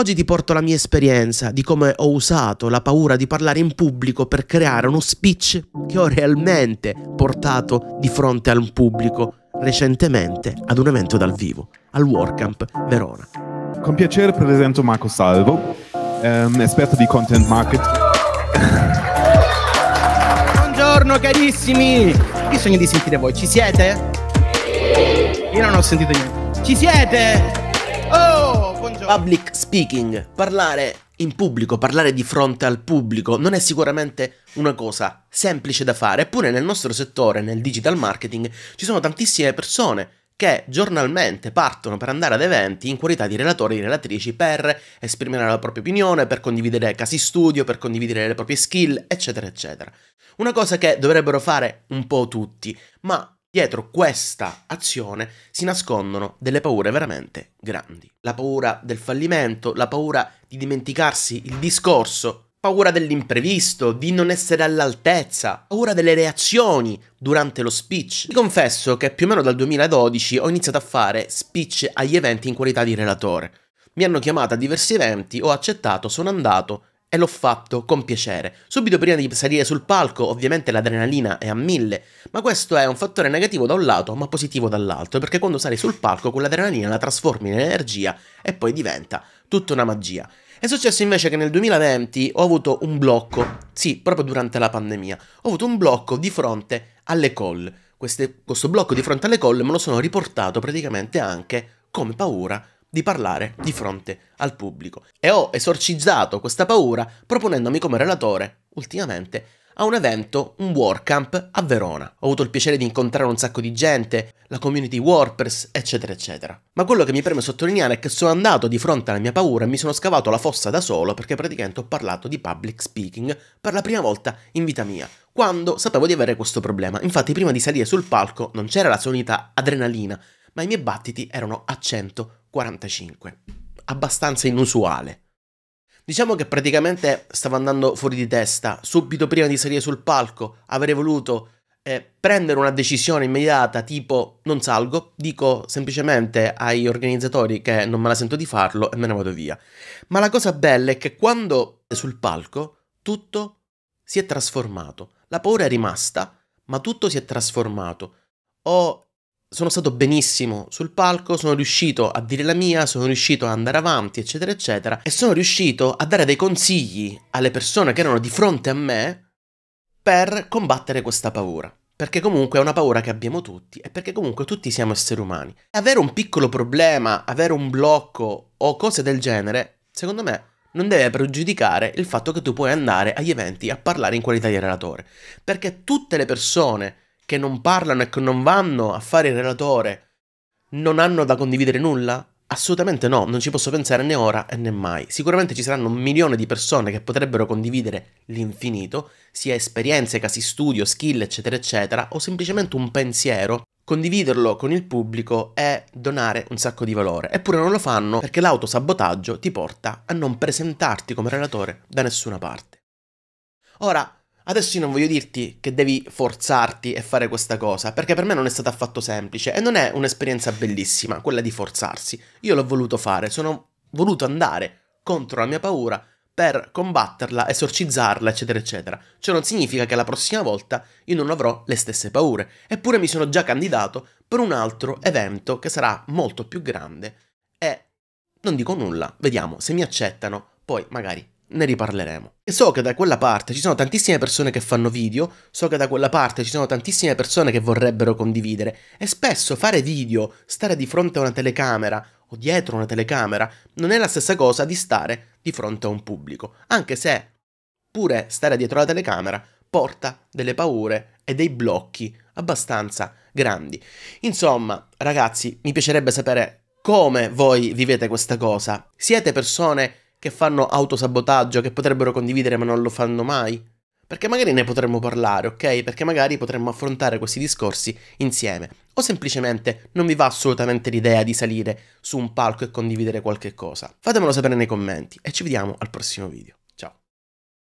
Oggi ti porto la mia esperienza di come ho usato la paura di parlare in pubblico per creare uno speech che ho realmente portato di fronte al pubblico recentemente ad un evento dal vivo, al WordCamp Verona. Con piacere presento Marco Salvo, ehm, esperto di content marketing. Buongiorno carissimi! Che sogno di sentire voi, ci siete? Io non ho sentito niente. Ci siete? Oh, buongiorno. Public speaking, parlare in pubblico, parlare di fronte al pubblico non è sicuramente una cosa semplice da fare, eppure nel nostro settore, nel digital marketing, ci sono tantissime persone che giornalmente partono per andare ad eventi in qualità di relatori e relatrici per esprimere la propria opinione, per condividere casi studio, per condividere le proprie skill, eccetera, eccetera. Una cosa che dovrebbero fare un po' tutti, ma Dietro questa azione si nascondono delle paure veramente grandi. La paura del fallimento, la paura di dimenticarsi il discorso, paura dell'imprevisto, di non essere all'altezza, paura delle reazioni durante lo speech. Vi confesso che più o meno dal 2012 ho iniziato a fare speech agli eventi in qualità di relatore. Mi hanno chiamato a diversi eventi, ho accettato, sono andato, e l'ho fatto con piacere. Subito prima di salire sul palco, ovviamente l'adrenalina è a mille, ma questo è un fattore negativo da un lato, ma positivo dall'altro, perché quando sali sul palco quell'adrenalina la trasformi in energia e poi diventa tutta una magia. È successo invece che nel 2020 ho avuto un blocco, sì, proprio durante la pandemia, ho avuto un blocco di fronte alle call. Queste, questo blocco di fronte alle call me lo sono riportato praticamente anche come paura di parlare di fronte al pubblico. E ho esorcizzato questa paura proponendomi come relatore, ultimamente, a un evento, un WordCamp a Verona. Ho avuto il piacere di incontrare un sacco di gente, la community WordPress, eccetera, eccetera. Ma quello che mi preme sottolineare è che sono andato di fronte alla mia paura e mi sono scavato la fossa da solo perché praticamente ho parlato di public speaking per la prima volta in vita mia quando sapevo di avere questo problema. Infatti, prima di salire sul palco non c'era la solita adrenalina, ma i miei battiti erano a 100 45. Abbastanza inusuale. Diciamo che praticamente stavo andando fuori di testa, subito prima di salire sul palco avrei voluto eh, prendere una decisione immediata tipo non salgo, dico semplicemente agli organizzatori che non me la sento di farlo e me ne vado via. Ma la cosa bella è che quando sul palco tutto si è trasformato, la paura è rimasta, ma tutto si è trasformato. Ho sono stato benissimo sul palco, sono riuscito a dire la mia, sono riuscito ad andare avanti, eccetera, eccetera, e sono riuscito a dare dei consigli alle persone che erano di fronte a me per combattere questa paura. Perché comunque è una paura che abbiamo tutti e perché comunque tutti siamo esseri umani. Avere un piccolo problema, avere un blocco o cose del genere, secondo me non deve pregiudicare il fatto che tu puoi andare agli eventi a parlare in qualità di relatore. Perché tutte le persone che non parlano e che non vanno a fare il relatore non hanno da condividere nulla? Assolutamente no, non ci posso pensare né ora né mai. Sicuramente ci saranno un milione di persone che potrebbero condividere l'infinito, sia esperienze, casi studio, skill, eccetera, eccetera, o semplicemente un pensiero. Condividerlo con il pubblico è donare un sacco di valore, eppure non lo fanno perché l'autosabotaggio ti porta a non presentarti come relatore da nessuna parte. Ora, Adesso io non voglio dirti che devi forzarti e fare questa cosa, perché per me non è stata affatto semplice e non è un'esperienza bellissima quella di forzarsi. Io l'ho voluto fare, sono voluto andare contro la mia paura per combatterla, esorcizzarla, eccetera, eccetera. Ciò non significa che la prossima volta io non avrò le stesse paure, eppure mi sono già candidato per un altro evento che sarà molto più grande e non dico nulla, vediamo se mi accettano, poi magari ne riparleremo. E so che da quella parte ci sono tantissime persone che fanno video, so che da quella parte ci sono tantissime persone che vorrebbero condividere e spesso fare video, stare di fronte a una telecamera o dietro una telecamera non è la stessa cosa di stare di fronte a un pubblico, anche se pure stare dietro la telecamera porta delle paure e dei blocchi abbastanza grandi. Insomma, ragazzi, mi piacerebbe sapere come voi vivete questa cosa. Siete persone che fanno autosabotaggio, che potrebbero condividere ma non lo fanno mai. Perché magari ne potremmo parlare, ok? Perché magari potremmo affrontare questi discorsi insieme. O semplicemente non vi va assolutamente l'idea di salire su un palco e condividere qualche cosa. Fatemelo sapere nei commenti e ci vediamo al prossimo video.